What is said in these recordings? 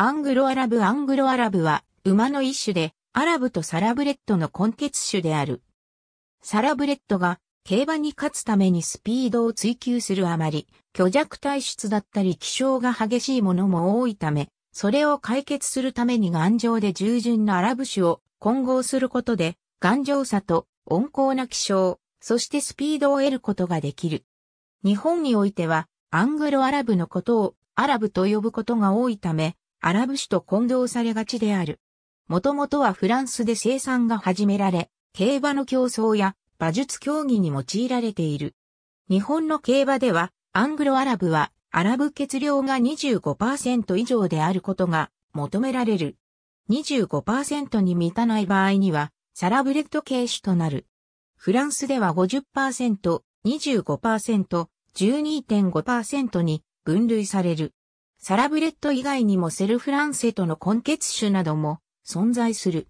アングロアラブアングロアラブは馬の一種でアラブとサラブレッドの混血種である。サラブレッドが競馬に勝つためにスピードを追求するあまり虚弱体質だったり気性が激しいものも多いため、それを解決するために頑丈で従順なアラブ種を混合することで頑丈さと温厚な気性、そしてスピードを得ることができる。日本においてはアングロアラブのことをアラブと呼ぶことが多いため、アラブ種と混同されがちである。もともとはフランスで生産が始められ、競馬の競争や馬術競技に用いられている。日本の競馬では、アングロアラブは、アラブ血量が25%以上であることが求められる。25%に満たない場合には、サラブレッド系種となる。フランスでは50%、25%、12.5%に分類される。サラブレッド以外にもセルフランセとの混血種なども存在する。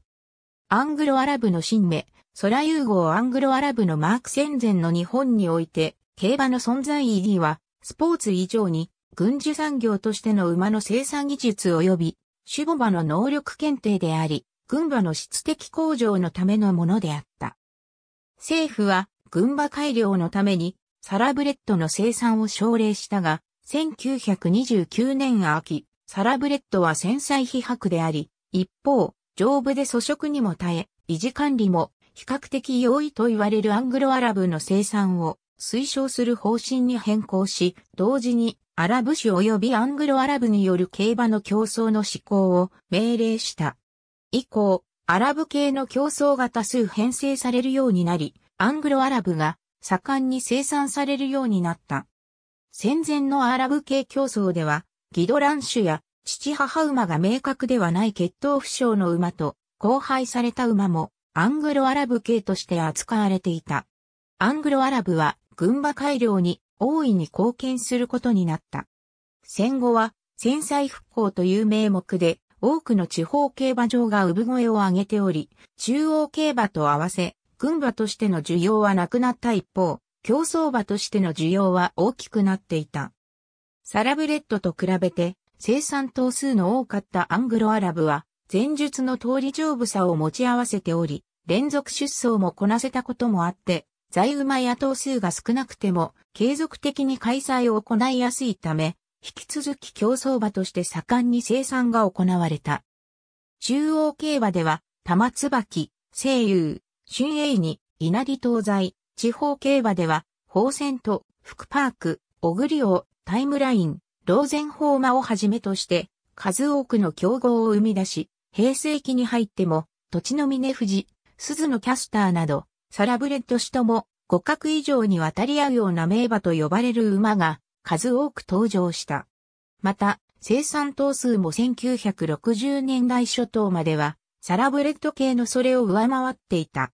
アングロアラブの新芽、ソラ融合アングロアラブのマーク戦前の日本において、競馬の存在意義は、スポーツ以上に、軍需産業としての馬の生産技術及び、守護馬の能力検定であり、軍馬の質的向上のためのものであった。政府は、軍馬改良のために、サラブレッドの生産を奨励したが、1929年秋、サラブレッドは繊細非白であり、一方、丈夫で素食にも耐え、維持管理も比較的容易と言われるアングロアラブの生産を推奨する方針に変更し、同時にアラブ種及びアングロアラブによる競馬の競争の施行を命令した。以降、アラブ系の競争が多数編成されるようになり、アングロアラブが盛んに生産されるようになった。戦前のアラブ系競争では、ギドラン種や父母馬が明確ではない血統不詳の馬と、交配された馬もアングロアラブ系として扱われていた。アングロアラブは群馬改良に大いに貢献することになった。戦後は戦災復興という名目で多くの地方競馬場が産声を上げており、中央競馬と合わせ、群馬としての需要はなくなった一方、競争馬としての需要は大きくなっていた。サラブレッドと比べて生産頭数の多かったアングロアラブは前述の通り丈夫さを持ち合わせており、連続出走もこなせたこともあって、在馬や頭数が少なくても継続的に開催を行いやすいため、引き続き競争馬として盛んに生産が行われた。中央競馬では、玉椿、西遊、春英に、稲荷東西、地方競馬では、ホーセント、福パーク、オグリオ、タイムライン、ローゼンホーマをはじめとして、数多くの競合を生み出し、平成期に入っても、土地の峰富士、鈴のキャスターなど、サラブレッド氏とも、互角以上に渡り合うような名馬と呼ばれる馬が、数多く登場した。また、生産頭数も1960年代初頭までは、サラブレッド系のそれを上回っていた。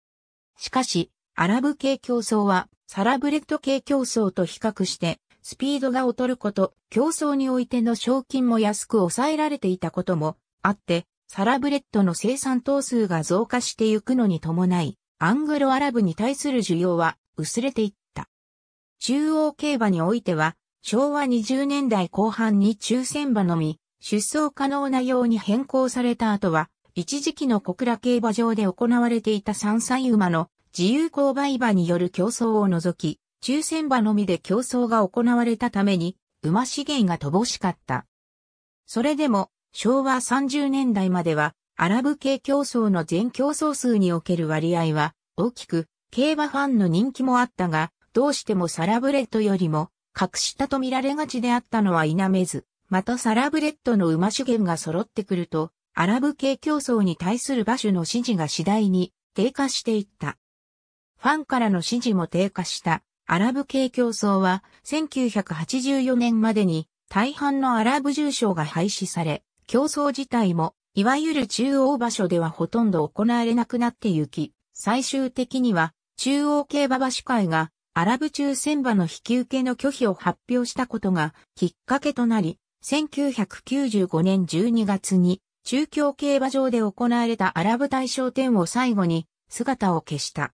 しかし、アラブ系競争は、サラブレッド系競争と比較して、スピードが劣ること、競争においての賞金も安く抑えられていたこともあって、サラブレッドの生産頭数が増加してゆくのに伴い、アングロアラブに対する需要は薄れていった。中央競馬においては、昭和20年代後半に抽選馬のみ、出走可能なように変更された後は、一時期の小倉競馬場で行われていた3歳馬の自由購買馬による競争を除き、抽選馬のみで競争が行われたために、馬資源が乏しかった。それでも、昭和30年代までは、アラブ系競争の全競争数における割合は、大きく、競馬ファンの人気もあったが、どうしてもサラブレッドよりも、格下と見られがちであったのは否めず、またサラブレッドの馬資源が揃ってくると、アラブ系競争に対する馬種の支持が次第に低下していった。ファンからの支持も低下したアラブ系競争は1984年までに大半のアラブ重賞が廃止され、競争自体もいわゆる中央場所ではほとんど行われなくなってゆき、最終的には中央競馬場司会がアラブ中戦馬の引き受けの拒否を発表したことがきっかけとなり、1995年12月に中京競馬場で行われたアラブ大賞典を最後に姿を消した。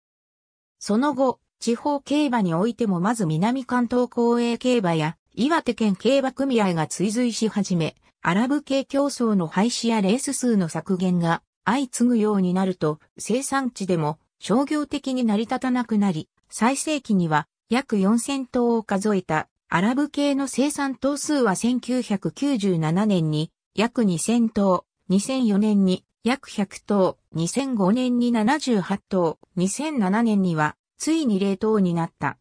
その後、地方競馬においてもまず南関東公営競馬や岩手県競馬組合が追随し始め、アラブ系競争の廃止やレース数の削減が相次ぐようになると生産地でも商業的に成り立たなくなり、最盛期には約4000頭を数えたアラブ系の生産頭数は1997年に約2000頭、2004年に約100頭、2005年に78頭、2007年にはついに0頭になった。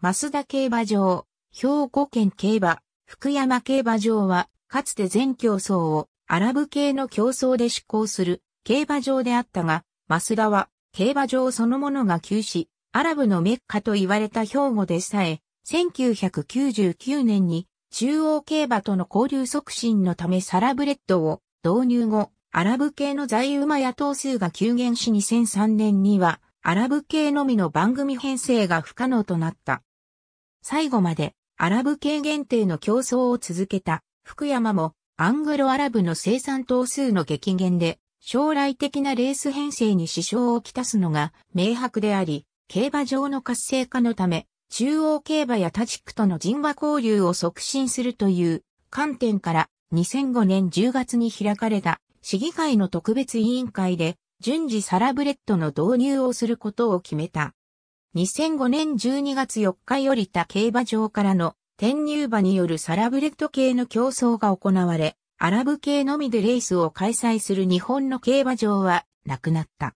増田競馬場、兵庫県競馬、福山競馬場は、かつて全競争をアラブ系の競争で執行する競馬場であったが、増田は競馬場そのものが休止、アラブのメッカと言われた兵庫でさえ、1999年に中央競馬との交流促進のためサラブレッドを導入後、アラブ系の在ウマヤ数が急減し2003年には、アラブ系のみの番組編成が不可能となった。最後まで、アラブ系限定の競争を続けた、福山も、アングロアラブの生産等数の激減で、将来的なレース編成に支障をきたすのが明白であり、競馬場の活性化のため、中央競馬や他地区との人和交流を促進するという観点から2005年10月に開かれた市議会の特別委員会で順次サラブレッドの導入をすることを決めた。2005年12月4日よりた競馬場からの転入馬によるサラブレッド系の競争が行われ、アラブ系のみでレースを開催する日本の競馬場はなくなった。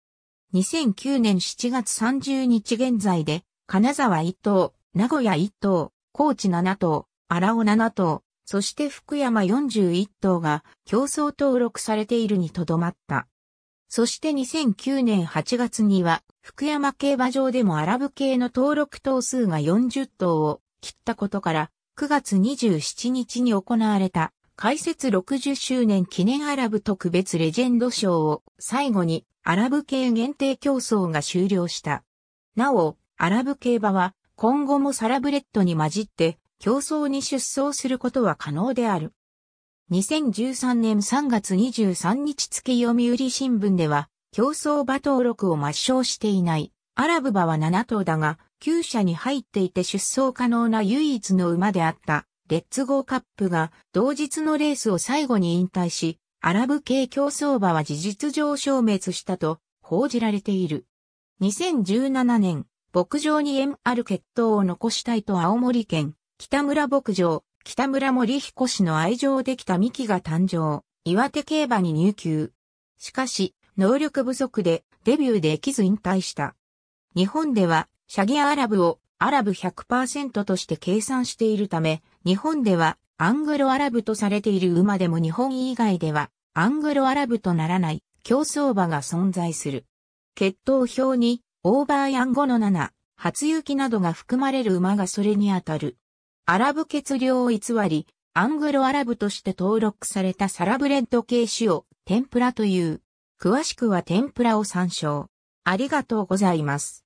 2009年7月30日現在で、金沢1頭、名古屋1頭、高知7頭、荒尾7頭、そして福山41頭が競争登録されているにとどまった。そして2009年8月には、福山競馬場でもアラブ系の登録頭数が40頭を切ったことから、9月27日に行われた、開設60周年記念アラブ特別レジェンド賞を最後にアラブ系限定競争が終了した。なお、アラブ競馬は今後もサラブレッドに混じって競争に出走することは可能である。2013年3月23日付読売新聞では、競争馬登録を抹消していない、アラブ馬は7頭だが、厩車に入っていて出走可能な唯一の馬であった、レッツゴーカップが、同日のレースを最後に引退し、アラブ系競争馬は事実上消滅したと報じられている。2017年、牧場に縁ある血統を残したいと青森県北村牧場、北村森彦氏の愛情できたミキが誕生、岩手競馬に入球。しかし、能力不足でデビューできず引退した。日本では、シャギアアラブをアラブ100%として計算しているため、日本ではアングロアラブとされている馬でも日本以外ではアングロアラブとならない競走馬が存在する。血統表にオーバーヤンゴの7、初雪などが含まれる馬がそれにあたる。アラブ血量を偽り、アングロアラブとして登録されたサラブレッド系種を天ぷらという。詳しくは天ぷらを参照。ありがとうございます。